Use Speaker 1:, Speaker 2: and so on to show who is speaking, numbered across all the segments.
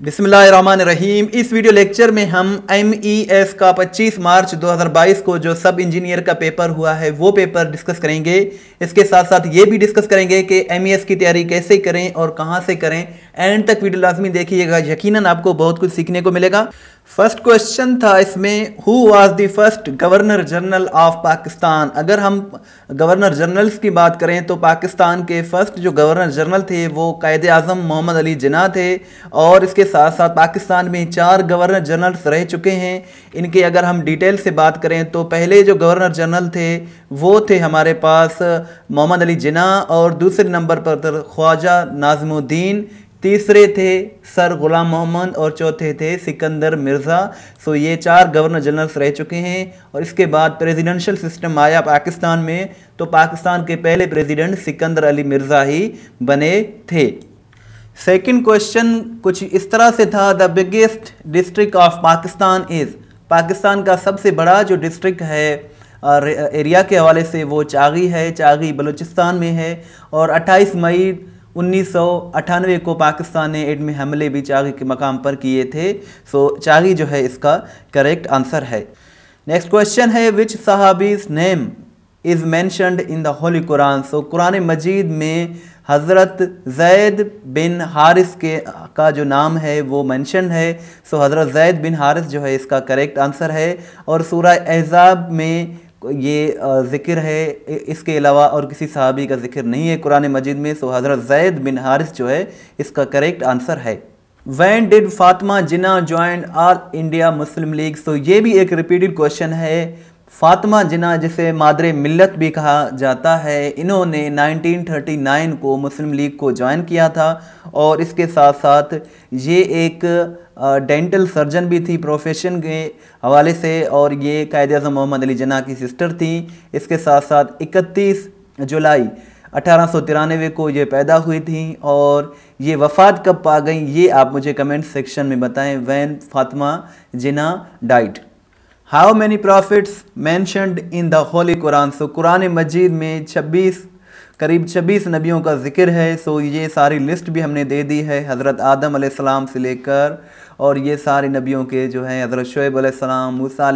Speaker 1: रहीम इस video lecture में हम एम ई एस का 25 मार्च 2022 को जो सब इंजीनियर का पेपर हुआ है वो पेपर डिस्कस करेंगे इसके साथ साथ ये भी डिस्कस करेंगे कि एम ई एस की तैयारी कैसे करें और कहाँ से करें एंड तक वीडियो लाजमी देखिएगा यकीनन आपको बहुत कुछ सीखने को मिलेगा फर्स्ट क्वेश्चन था इसमें who was the first governor general of Pakistan अगर हम गवर्नर जनरल्स की बात करें तो पाकिस्तान के फर्स्ट जो गवर्नर जनरल थे वो कायद आज़म मोहम्मद अली जना थे और इसके साथ साथ पाकिस्तान में चार गवर्नर जनरल्स रह चुके हैं इनके अगर हम डिटेल से बात करें तो पहले जो गवर्नर जनरल थे वो थे हमारे पास मोहम्मद अली जना और दूसरे नंबर पर तो ख्वाजा नाजमुद्दीन तीसरे थे सर गुलाम मोहम्मद और चौथे थे सिकंदर मिर्ज़ा सो ये चार गवर्नर जनरल्स रह चुके हैं और इसके बाद प्रेसिडेंशियल सिस्टम आया पाकिस्तान में तो पाकिस्तान के पहले प्रेसिडेंट सिकंदर अली मिर्ज़ा ही बने थे सेकंड क्वेश्चन कुछ इस तरह से था the biggest district of Pakistan is Pakistan का सबसे बड़ा जो डिस्ट्रिक्ट है एरिया के हवाले से वो चागी है चागी बलूचिस्तान में है और अट्ठाईस मई उन्नीस को पाकिस्तान ने एडम हमले भी चागी के मकाम पर किए थे सो चागी जो है इसका करेक्ट आंसर है नेक्स्ट क्वेश्चन है विच सहाबीज name is mentioned in the holy Quran so Quran मजीद में हज़रत जैद बिन हारिस के का जो नाम है वो मैंशन है सो हज़रत जैद बिन हारिस जो है इसका करेक्ट आंसर है और सूर्य एज़ाब में ये ज़िक्र है इसके अलावा और किसी सहाबी का ज़िक्र नहीं है कुरान मजिद में सो हज़रत जैद बिन हारिस जो है इसका करेक्ट आंसर है when did Fatima Jinnah join All India Muslim League so ये भी एक रिपीटेड क्वेश्चन है फातिमा जिना जिसे मादरे मिल्लत भी कहा जाता है इन्होंने 1939 को मुस्लिम लीग को ज्वाइन किया था और इसके साथ साथ ये एक डेंटल सर्जन भी थी प्रोफेशन के हवाले से और ये कायद अजम मोहम्मद अली जना की सिस्टर थी इसके साथ साथ 31 जुलाई अठारह को ये पैदा हुई थी और ये वफ़ात कब पा गई ये आप मुझे कमेंट सेक्शन में बताएं when Fatima Jinnah died how many prophets mentioned in the holy Quran so Quran मजीद में करीब छब्बीस नबियों का जिक्र है सो ये सारी लिस्ट भी हमने दे दी है हज़रत आदम आसमाम से लेकर और ये सारे नबियों के जो हैं हज़रत शुएब आसमाम मूसा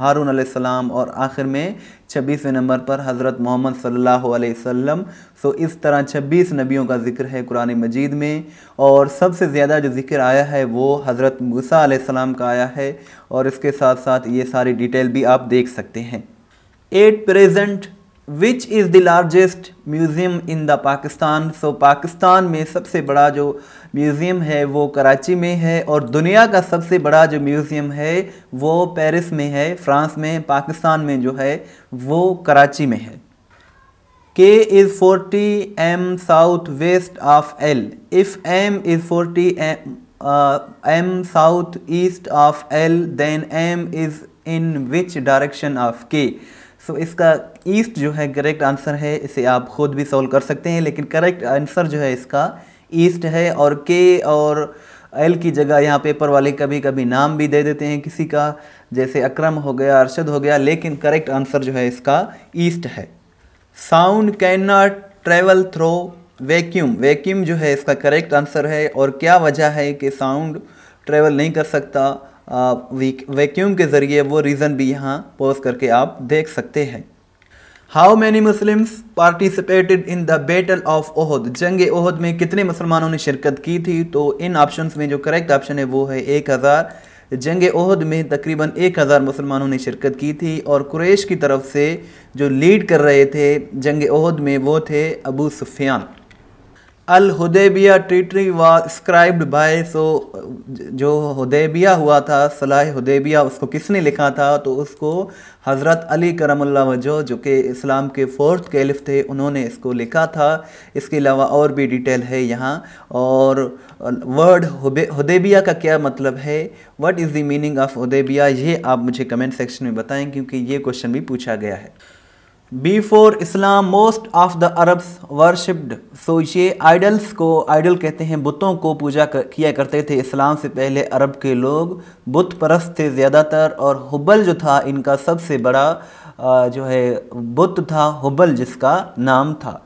Speaker 1: हारून आसमाम और आखिर में छब्बीसवें नंबर पर हज़रत मोहम्मद सल्ला वम सो इस तरह छब्बीस नबियों का जिक्र है कुरान मजीद में और सबसे ज़्यादा जो जिक्र आया है वो हज़रत मूसा आसमाम का आया है और इसके साथ साथ ये सारी डिटेल भी आप देख सकते हैं at present which is the largest museum in the Pakistan so Pakistan में सबसे बड़ा जो म्यूज़ियम है वो कराची में है और दुनिया का सबसे बड़ा जो म्यूज़ियम है वो पेरिस में है फ्रांस में पाकिस्तान में जो है वो कराची में है K is 40 m southwest of L. If m is 40 m, uh, m east of L, then m is in which direction of K? So so, इसका ईस्ट जो है करेक्ट आंसर है इसे आप खुद भी सॉल्व कर सकते हैं लेकिन करेक्ट आंसर जो है इसका ईस्ट है और के और एल की जगह यहाँ पेपर वाले कभी कभी नाम भी दे देते हैं किसी का जैसे अक्रम हो गया अरशद हो गया लेकिन करेक्ट आंसर जो है इसका ईस्ट है sound cannot travel through vacuum vacuum जो है इसका करेक्ट आंसर है और क्या वजह है कि साउंड ट्रेवल नहीं कर सकता वैक्यूम के ज़रिए वो रीज़न भी यहाँ पोस्ट करके आप देख सकते हैं how many Muslims participated in the battle of Uhud जंग ओहद में कितने मुसलमानों ने शिरकत की थी तो इन ऑप्शन में जो करेक्ट ऑप्शन है वो है एक हज़ार जंग ओहद में तकरीबन एक हज़ार मुसलमानों ने शिरकत की थी और कुरेश की तरफ से जो लीड कर रहे थे जंग ओहद में वो थे अबू सुफियान अल हदैबिया ट्रीटरी वा स्क्राइब्ड बाय सो जो हुदेबिया हुआ था सलाह हदैबिया उसको किसने लिखा था तो उसको हज़रत अली करमल्ला वजो जो कि इस्लाम के फोर्थ कैलिफ थे उन्होंने इसको लिखा था इसके अलावा और भी डिटेल है यहाँ और वर्ड हुदेबिया का क्या मतलब है what is the meaning of Hudaibiya ये आप मुझे कमेंट सेक्शन में बताएँ क्योंकि ये क्वेश्चन भी पूछा गया है before Islam most of the Arabs worshipped so ये आइडल्स को आइडल कहते हैं बुतों को पूजा कर, किया करते थे इस्लाम से पहले अरब के लोग बुत परस्त थे ज़्यादातर और हुबल जो था इनका सबसे बड़ा जो है बुत था हुबल जिसका नाम था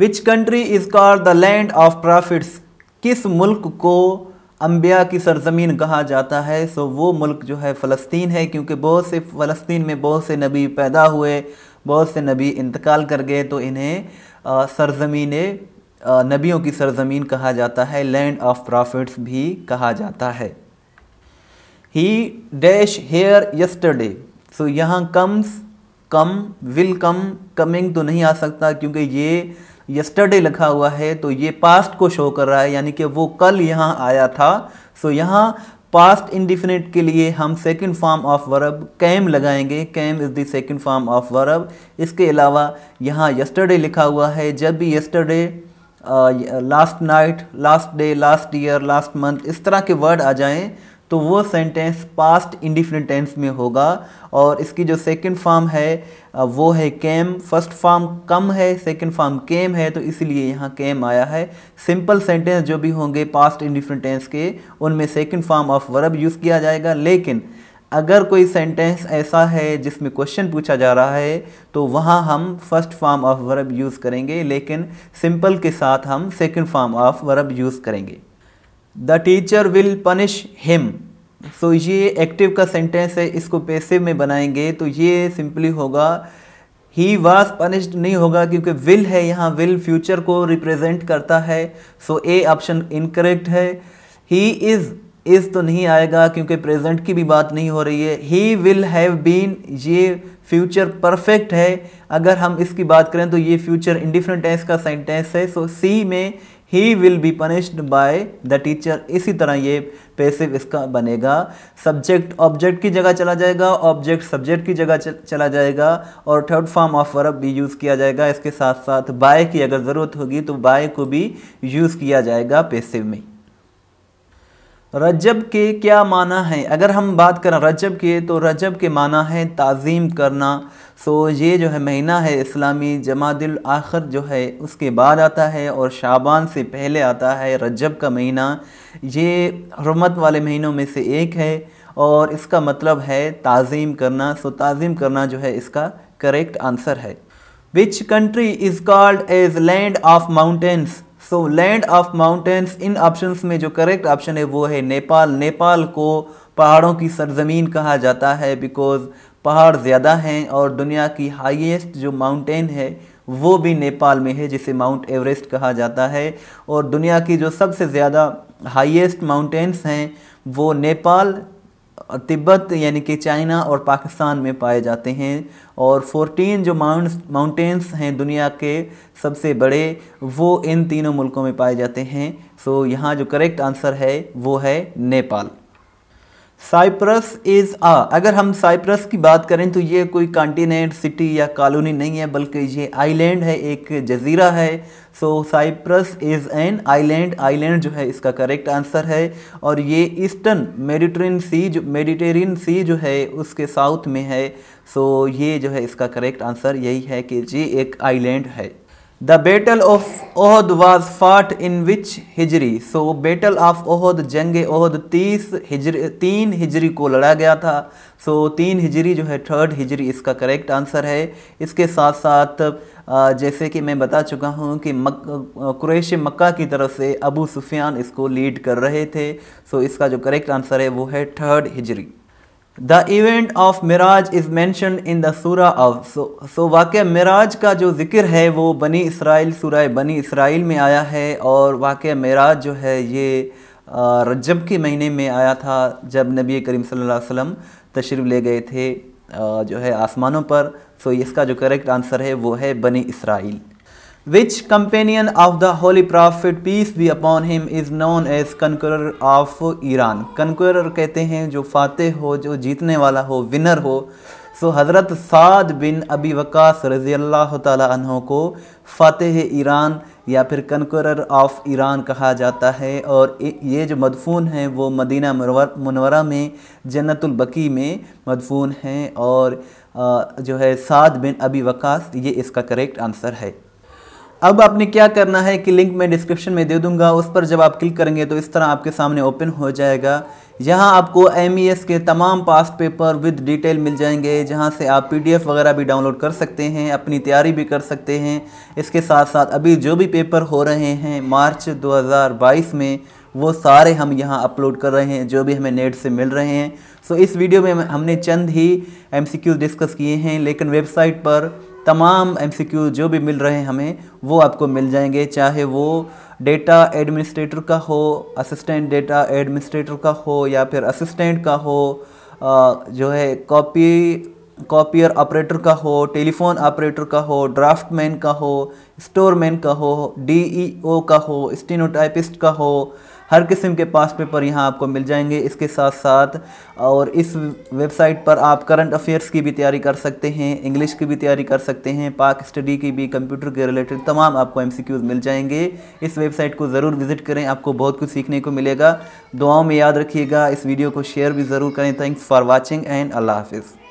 Speaker 1: which country is called the land of prophets किस मुल्क को अम्बिया की सरजमीन कहा जाता है सो वो मुल्क जो है फ़लस्तीन है क्योंकि बहुत से फ़लस्तीन में बहुत से नबी पैदा हुए बहुत से नबी इंतकाल कर गए तो इन्हें सरजमीन नबियों की सरजमीन कहा जाता है लैंड ऑफ प्रॉफिट्स भी कहा जाता है he dash here yesterday so यहाँ comes come will come coming तो नहीं आ सकता क्योंकि ये यस्टरडे लिखा हुआ है तो ये पास्ट को शो कर रहा है यानी कि वो कल यहाँ आया था सो so, यहाँ पास्ट इंडिफिनिट के लिए हम second form of verb came लगाएंगे came is the second form of verb इसके अलावा यहाँ यस्टरडे लिखा हुआ है जब भी yesterday last night last day last year last month इस तरह के वर्ड आ जाएं तो वो सेंटेंस पास्ट इंडिफिनिट टेंस में होगा और इसकी जो सेकंड फॉर्म है वो है केम फर्स्ट फॉर्म कम है सेकंड फॉर्म केम है तो इसलिए यहाँ केम आया है सिंपल सेंटेंस जो भी होंगे पास्ट इंडिफिनिट टेंस के उनमें second form of verb use किया जाएगा लेकिन अगर कोई सेंटेंस ऐसा है जिसमें क्वेश्चन पूछा जा रहा है तो वहाँ हम first form of verb use करेंगे लेकिन सिंपल के साथ हम second form of verb use करेंगे the teacher will punish him so ये एक्टिव का सेंटेंस है इसको पेसिव में बनाएंगे तो ये सिंपली होगा ही वाज पनिश्ड नहीं होगा क्योंकि विल है यहाँ विल फ्यूचर को रिप्रेजेंट करता है सो ए ऑप्शन इनकरेक्ट है ही इज़ इज़ तो नहीं आएगा क्योंकि प्रेजेंट की भी बात नहीं हो रही है ही विल हैव बीन ये फ्यूचर परफेक्ट है अगर हम इसकी बात करें तो ये फ्यूचर इंडिफरेंट टेंस का सेंटेंस है सो so, सी में he will be punished by the teacher इसी तरह ये पैसिव इसका बनेगा सब्जेक्ट ऑब्जेक्ट की जगह चला जाएगा ऑब्जेक्ट सब्जेक्ट की जगह चला जाएगा और थर्ड फॉर्म ऑफ वर्ब भी यूज़ किया जाएगा इसके साथ साथ बाय की अगर ज़रूरत होगी तो बाय को भी यूज़ किया जाएगा पैसिव में रजब के क्या माना है अगर हम बात करें रजब के तो रजब के माना है ताज़ीम करना सो ये जो है महीना है इस्लामी जमादिल आखिर जो है उसके बाद आता है और शाबान से पहले आता है रजब का महीना ये हरमत वाले महीनों में से एक है और इसका मतलब है ताज़ीम करना सो ताज़ीम करना जो है इसका करेक्ट आंसर है which country is called as land of mountains so land of mountains in option में जो करेक्ट ऑप्शन है वो है नेपाल नेपाल को पहाड़ों की सरजमीन कहा जाता है बिकॉज पहाड़ ज़्यादा हैं और दुनिया की हाईएस्ट जो माउंटेन है वो भी नेपाल में है जिसे माउंट एवरेस्ट कहा जाता है और दुनिया की जो सबसे ज़्यादा हाईएस्ट माउंटेन्स हैं वो नेपाल तिब्बत यानी कि चाइना और पाकिस्तान में पाए जाते हैं और 14 जो माउंट माउंटेंस हैं दुनिया के सबसे बड़े वो इन तीनों मुल्कों में पाए जाते हैं सो यहाँ जो करेक्ट आंसर है वो है नेपाल साइप्रस इज़ आ अगर हम साइप्रस की बात करें तो ये कोई कॉन्टीनेंट सिटी या कॉलोनी नहीं है बल्कि ये आइलैंड है एक जजीरा है so Cyprus is an island island जो है इसका करेक्ट आंसर है और ये ईस्टर्न मेडिटेरियन सी जो मेडिटेरियन सी जो है उसके साउथ में है सो so, ये जो है इसका करेक्ट आंसर यही है कि ये एक आइलैंड है the battle of Uhud was fought in which hijri so battle of Uhud जंग ओहद तीस हिजरी तीन हिजरी को लड़ा गया था सो so, तीन हिजरी जो है थर्ड हिजरी इसका करेक्ट आंसर है इसके साथ साथ जैसे कि मैं बता चुका हूँ कि मक क्रेश मक्का की तरफ से अबू सुफियान इसको लीड कर रहे थे सो so, इसका जो करेक्ट आंसर है वो है third hijri the event of Miraj is mention in Surah of सो सो वाक़ मराज का जो ज़िक्र है वो बनी इसराइल सूरा बनी इसराइल में आया है और वाक़ मराज जो है ये रजब के महीने में आया था जब नबी करीम सल्लल्लाहु अलैहि तशरीफ़ ले गए थे जो है आसमानों पर सो इसका जो करेक्ट आंसर है वो है Bani Israel which companion of the holy prophet peace be upon him is known as conqueror of Iran conqueror कहते हैं जो फ़ाते हो जो जीतने वाला हो विनर हो सो हज़रत साद बिन अबी वक्स रज़ी अल्लाह तहों को फ़ातह ईरान या फिर कनकर ऑफ ईरान कहा जाता है और ये जो मदफून हैं वो मदीना मनवरा में जन्नतुलबकी में मदफून हैं और जो है साद बिन अबी वकास ये इसका करेक्ट आंसर है अब आपने क्या करना है कि लिंक मैं डिस्क्रिप्शन में दे दूंगा उस पर जब आप क्लिक करेंगे तो इस तरह आपके सामने ओपन हो जाएगा यहाँ आपको एम e के तमाम पास पेपर विद डिटेल मिल जाएंगे जहाँ से आप पी वगैरह भी डाउनलोड कर सकते हैं अपनी तैयारी भी कर सकते हैं इसके साथ साथ अभी जो भी पेपर हो रहे हैं मार्च 2022 में वो सारे हम यहाँ अपलोड कर रहे हैं जो भी हमें नेट से मिल रहे हैं सो इस वीडियो में हमने चंद ही एम डिस्कस किए हैं लेकिन वेबसाइट पर तमाम एम जो भी मिल रहे हैं हमें वो आपको मिल जाएंगे चाहे वो डेटा एडमिनिस्ट्रेटर का हो असिस्टेंट डेटा एडमिनिस्ट्रेटर का हो या फिर असिस्टेंट का हो जो है कॉपी कॉपियर ऑपरेटर का हो टेलीफोन ऑपरेटर का हो मैन का हो स्टोरमैन का हो डीईओ e का हो स्टीनोटाइपिस्ट का हो हर किस्म के पास पेपर यहाँ आपको मिल जाएंगे इसके साथ साथ और इस वेबसाइट पर आप करंट अफेयर्स की भी तैयारी कर सकते हैं इंग्लिश की भी तैयारी कर सकते हैं पाक स्टडी की भी कंप्यूटर के रिलेटेड तमाम आपको एम मिल जाएंगे इस वेबसाइट को ज़रूर विज़िट करें आपको बहुत कुछ सीखने को मिलेगा दुआओं में याद रखिएगा इस वीडियो को शेयर भी ज़रूर करें थैंक्स फॉर वॉचिंग एंड अल्लाह हाफिज़